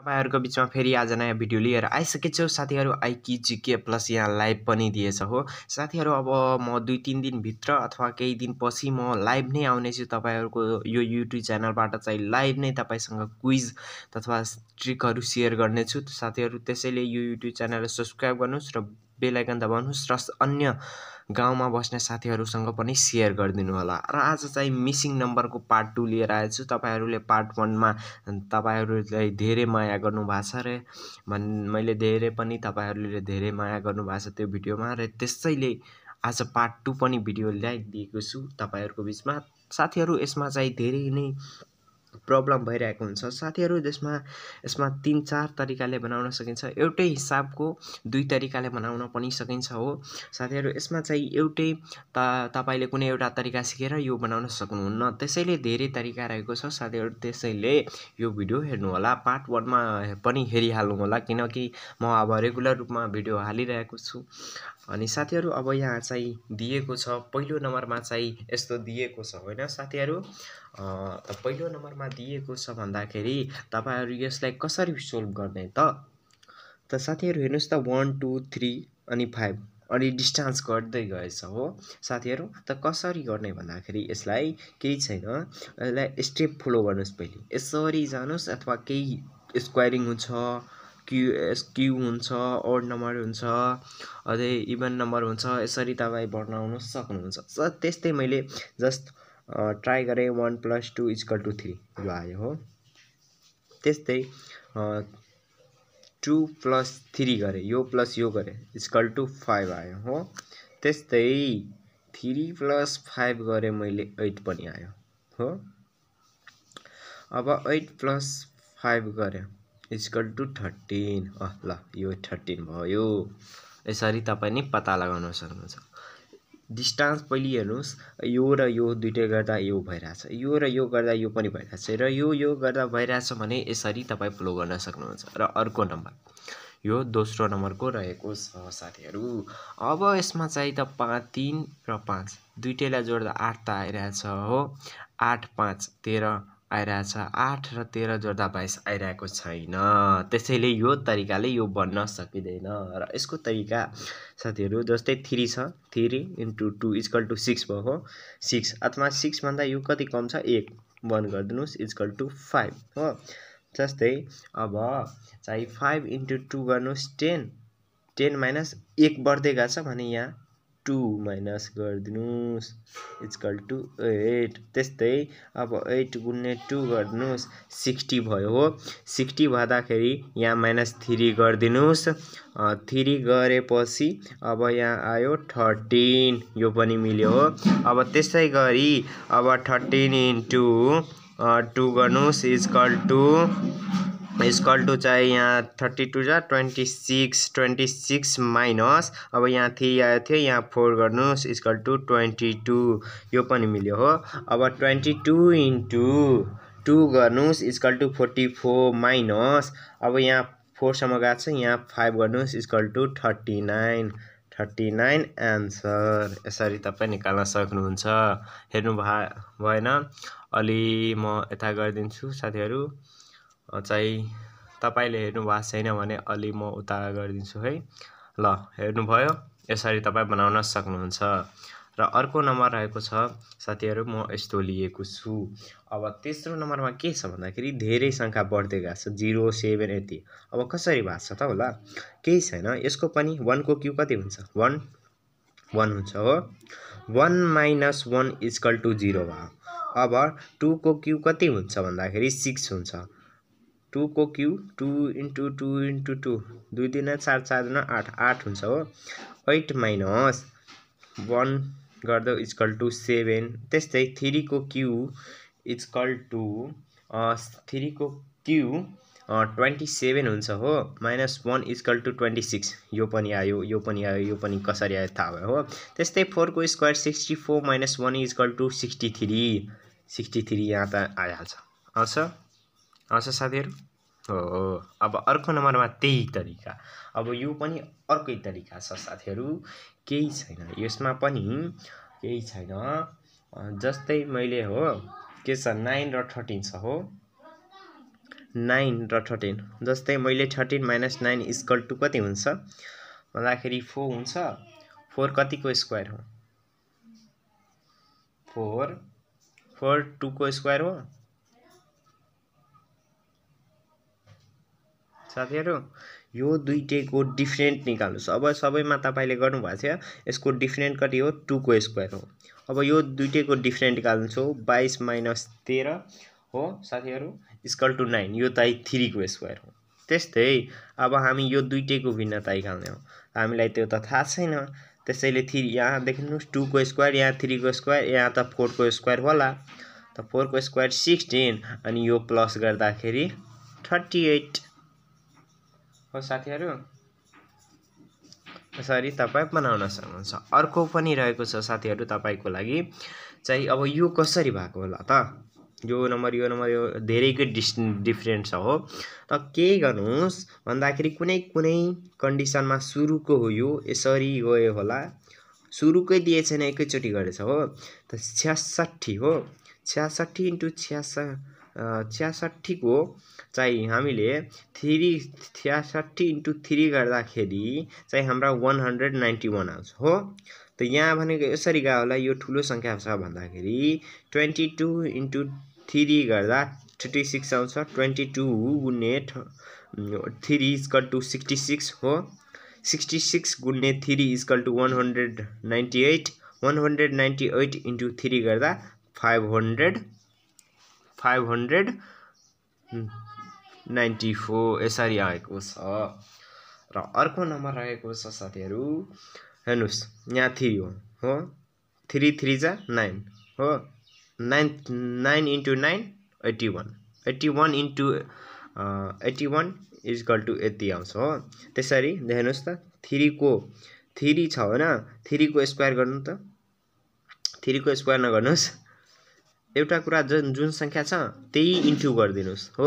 तपाईँहरूको बिचमा फेरि आज नयाँ भिडियो लिएर आइसकेको छु साथीहरू आइकी जिके प्लस यहाँ लाइभ पनि दिएछ हो साथीहरू अब म दुई तिन दिनभित्र अथवा केही दिनपछि म लाइभ नै आउनेछु तपाईँहरूको यो युट्युब च्यानलबाट चाहिँ लाइभ नै तपाईँसँग क्विज अथवा ट्रिकहरू सेयर गर्नेछु साथीहरू त्यसैले यो युट्युब च्यानललाई सब्सक्राइब गर्नुहोस् र बेलायकन दबाउनुहोस् र अन्य गाउँमा बस्ने साथीहरूसँग पनि सेयर गरिदिनु होला र आज चाहिँ मिसिङ नम्बरको पार्ट टू लिएर आएको छु तपाईँहरूले पार्ट वानमा तपाईँहरूलाई धेरै माया गर्नुभएको छ रे भन् मैले धेरै पनि तपाईँहरूले धेरै माया गर्नुभएको छ त्यो भिडियोमा र त्यसैले आज पार्ट टू पनि भिडियो ल्याइदिएको छु तपाईँहरूको बिचमा साथीहरू यसमा चाहिँ धेरै नै प्रब्लम भइरहेको हुन्छ साथीहरू त्यसमा यसमा तिन चार तरिकाले बनाउन सकिन्छ एउटै हिसाबको दुई तरिकाले बनाउन पनि सकिन्छ हो साथीहरू यसमा चाहिँ एउटै त तपाईँले कुनै एउटा तरिका सिकेर यो बनाउन सक्नुहुन्न त्यसैले धेरै तरिका रहेको छ साथीहरू त्यसैले यो भिडियो हेर्नुहोला पार्ट वानमा पनि हेरिहाल्नुहोला किनकि म अब रेगुलर रूपमा भिडियो हालिरहेको छु अनि साथीहरू अब यहाँ चाहिँ दिएको छ पहिलो नम्बरमा चाहिँ यस्तो दिएको छ होइन साथीहरू पहिलो नम्बरमा दिएको छ भन्दाखेरि तपाईँहरू यसलाई कसरी सोल्भ गर्ने त त साथीहरू हेर्नुहोस् त वान टू थ्री अनि फाइभ अनि डिस्टान्स घट्दै गएछ हो साथीहरू त कसरी गर्ने भन्दाखेरि यसलाई केही छैन यसलाई स्टेप फलो गर्नुहोस् पहिले यसरी जानुहोस् अथवा केही स्क्वायरिङ हुन्छ क्यु क्यु हुन्छ ओड नम्बर हुन्छ अझै इभन नम्बर हुन्छ यसरी तपाईँ बनाउन सक्नुहुन्छ त्यस्तै मैले जस्ट ट्राई गरेँ one plus two equal to three यो आयो हो त्यस्तै टू प्लस थ्री गरेँ यो प्लस यो गरेँ इजकल टू फाइभ आयो हो त्यस्तै थ्री प्लस फाइभ गरेँ मैले एट पनि आयो हो अब एट प्लस फाइभ गरेँ इजकल टु थर्टिन ल यो थर्टिन भयो यसरी तपाईँ नि पत्ता लगाउन सक्नुहुन्छ डिस्टान्स पहिले हेर्नुहोस् यो र यो दुइटै गर्दा यो भइरहेछ यो र यो गर्दा यो पनि भइरहेछ र यो यो गर्दा भइरहेछ भने यसरी तपाईँ फ्लो गर्न सक्नुहुन्छ र अर्को नम्बर यो दोस्रो नम्बरको रहेको छ साथीहरू अब यसमा चाहिँ त पाँच तिन र पाँच दुइटैलाई जोड्दा आठ त आइरहेछ हो आठ पाँच तेह्र आइरहेछ आठ र तेह्र जोड्दा बाइस आइरहेको छैन त्यसैले यो तरिकाले यो बन्न सकिँदैन र यसको तरिका साथीहरू जस्तै थ्री छ three into two equal to six भएको सिक्स अथवा सिक्सभन्दा यो कति कम छ एक बन्द गरिदिनुहोस् इजकल टु फाइभ हो जस्तै अब चाहिँ फाइभ इन्टु टू गर्नुहोस् टेन टेन माइनस एक बढ्दै गएको छ भने यहाँ टु माइनस गरिदिनुहोस् इजकल टु एट त्यस्तै अब एट गुन्ने टु गरिदिनुहोस् सिक्सटी भयो हो सिक्सटी भन्दाखेरि यहाँ माइनस थ्री गरिदिनुहोस् थ्री गरेपछि अब यहाँ आयो थर्टिन यो पनि मिल्यो हो अब त्यसै गरी अब थर्टिन इन्टु टु गर्नुहोस् इजकल टु इजकल टू चाहिँ यहाँ थर्टी टू र twenty six twenty six minus अब यहाँ थ्री आएको थियो यहाँ फोर गर्नुहोस् इजकल टू ट्वेन्टी टू यो पनि मिल्यो हो अब ट्वेन्टी टू इन्टु टू गर्नुहोस् equal to forty four minus अब यहाँ फोरसम्म गएको छ यहाँ फाइभ गर्नुहोस् equal to thirty nine thirty nine answer यसरी तपाईँ निकाल्न सक्नुहुन्छ हेर्नु भए भएन अलि म यता गरिदिन्छु साथीहरू चाहिँ तपाईँले हेर्नुभएको छैन भने अलि म उता गरिदिन्छु है ल हेर्नुभयो यसरी तपाईँ बनाउन सक्नुहुन्छ र अर्को नम्बर रहेको छ साथीहरू म यस्तो लिएको छु अब तेस्रो नम्बरमा के छ भन्दाखेरि धेरै सङ्ख्या बढ्दै गएको छ जिरो सेभेन यति अब कसरी भएको छ त होला केही छैन यसको पनि वानको क्यु कति हुन्छ वान वान हुन्छ हो one minus one equal to zero भयो अब टूको क्यु कति हुन्छ भन्दाखेरि सिक्स हुन्छ टुको cube two into two into two दुई दिन चार दिन आठ आठ हुन्छ हो एट माइनस वान गर्दा इजकल टु सेभेन त्यस्तै थ्रीको क्यु इजकल टु थ्रीको क्यु ट्वेन्टी सेभेन हुन्छ हो minus one equal to twenty six यो पनि आयो यो पनि आयो यो पनि कसरी आयो थाहा भयो हो त्यस्तै फोरको square sixty four minus one equal to sixty three sixty three यहाँ त आइहाल्छ आउँछ हजुर साथीहरू हो अब अर्को नम्बरमा त्यही तरिका अब यो पनि अर्कै तरिका छ साथीहरू केही छैन यसमा पनि केही छैन जस्तै मैले हो के छ नाइन र थर्टिन छ हो नाइन र थर्टिन जस्तै मैले thirteen minus nine square to कति हुन्छ भन्दाखेरि फोर हुन्छ फोर कतिको स्क्वायर हो फोर फोर टूको स्क्वायर हो साथीहरू यो दुइटैको डिफ्रेन्ट निकाल्नुहोस् अब सबैमा तपाईँले गर्नुभएको थियो यसको डिफ्रेन्ट कति हो टूको स्क्वायर हो अब यो दुइटैको डिफ्रेन्ट निकाल्नुहोस् बाइस माइनस तेह्र हो साथीहरू स्कल टु नाइन यो ताई थ्रीको स्क्वायर हो त्यस्तै अब हामी यो दुइटैको भिन्नता निकाल्ने हो हामीलाई त्यो त थाहा छैन त्यसैले थ्री यहाँ देख्नुहोस् टूको स्क्वायर यहाँ थ्रीको स्क्वायर यहाँ त फोरको स्क्वायर होला त फोरको स्क्वायर सिक्सटिन अनि यो प्लस गर्दाखेरि थर्टी एट हो साथीहरू यसरी तपाईँ बनाउन सक्नुहुन्छ अर्को पनि रहेको छ साथीहरू तपाईँको लागि चाहिँ अब यो कसरी भएको होला त यो नम्बर यो नम्बर यो धेरैको डिस् डिफ्रेन्ट छ हो त केही गर्नुहोस् भन्दाखेरि कुनै कुनै कन्डिसनमा सुरुको हो यो यसरी गयो होला सुरुकै दिए छैन एकैचोटि गरेछ हो त छ्यासठी हो छ्यासठी इन्टु छ्यास छ्यासठीको चाहिँ हामीले थ्री छ्यासठी इन्टु थ्री गर्दाखेरि चाहिँ हाम्रा वान हन्ड्रेड नाइन्टी वान आउँछ हो त यहाँ भनेको यसरी गयो होला यो ठुलो सङ्ख्या छ भन्दाखेरि ट्वेन्टी टू इन्टु थ्री गर्दा थर्टी सिक्स आउँछ ट्वेन्टी टू गुन्ने three equal to sixty six हो सिक्सटी सिक्स गुन्ने three equal to one hundred ninety eight one hundred ninety eight into three गर्दा five hundred five hundred ninety four यसरी आएको छ र अर्को नम्बर रहेको छ साथीहरू हेर्नुहोस् यहाँ थ्री हो हो थ्री थ्री जा नाइन हो nine nine into nine eighty one eighty one into eighty one equal to यति आउँछ हो त्यसरी हेर्नुहोस् त थ्रीको थ्री छ होइन थ्रीको स्क्वायर गर्नु त थ्रीको स्क्वायर नगर्नुहोस् एउटा कुरा जुन जुन सङ्ख्या छ त्यही इन्टु गरिदिनुहोस् हो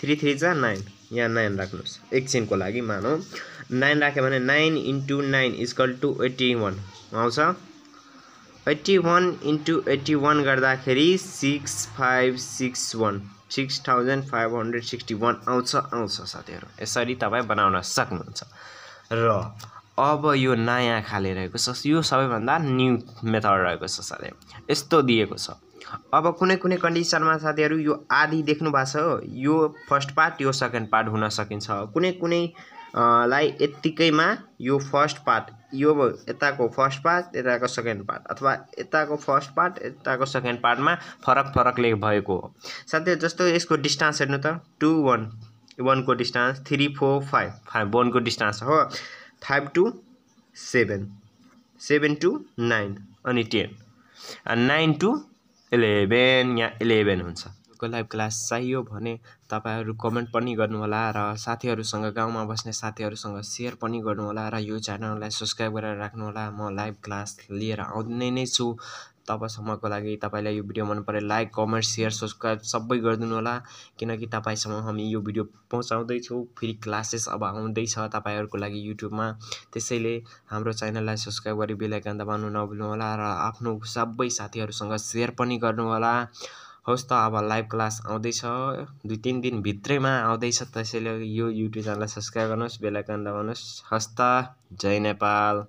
थ्री थ्री छ नाइन यहाँ नाइन राख्नुहोस् एकछिनको लागि मानौँ नाइन राख्यो भने nine into nine equal to eighty one आउँछ eighty one into eighty one गर्दाखेरि six five six one six thousand five hundred sixty one आउँछ आउँछ साथीहरू यसरी तपाईँ बनाउन सक्नुहुन्छ र अब यो नयाँ खाले रहेको छ यो सबैभन्दा न्यु मेथड रहेको छ साथीहरू यस्तो दिएको छ अब कुनै कुनै कन्डिसनमा साथीहरू यो आधी देख्नु भएको छ यो फर्स्ट पार्ट यो सेकेन्ड पार्ट हुन सकिन्छ कुनै कुनै लाई यत्तिकैमा यो फर्स्ट पार्ट यो यताको फर्स्ट पार्ट यताको सेकेन्ड पार्ट अथवा यताको फर्स्ट पार्ट यताको सेकेन्ड पार्टमा फरक फरकले भएको हो साथै जस्तो यसको डिस्टान्स हेर्नु त टु वान वानको distance three four five five वानको डिस्टान्स हो five two seven seven two nine अनि टेन नाइन टू इलेभेन यहाँ इलेभेन हुन्छ को लाइभ क्लास चाहियो भने तपाईँहरू कमेन्ट पनि गर्नुहोला र साथीहरूसँग गाउँमा बस्ने साथीहरूसँग सेयर पनि गर्नुहोला र यो च्यानललाई सब्सक्राइब गरेर राख्नुहोला म लाइभ क्लास लिएर आउने नै छु तबसम्मको लागि तपाईँलाई यो भिडियो मन पऱ्यो लाइक कमेन्ट सेयर सब्सक्राइब सबै गरिदिनु होला किनकि तपाईँसम्म हामी यो भिडियो पहुँचाउँदैछौँ फेरि क्लासेस अब आउँदैछ तपाईँहरूको लागि युट्युबमा त्यसैले हाम्रो च्यानललाई सब्सक्राइब गरी बेलायकन दबाउनु होला र आफ्नो सबै साथीहरूसँग सेयर पनि गर्नुहोला होस् त अब लाइभ क्लास आउँदैछ दुई तिन दिनभित्रैमा आउँदैछ त्यसैले यो युट्युब च्यानललाई सब्सक्राइब गर्नुहोस् बेलायकन दबाउनुहोस् हस् त जय नेपाल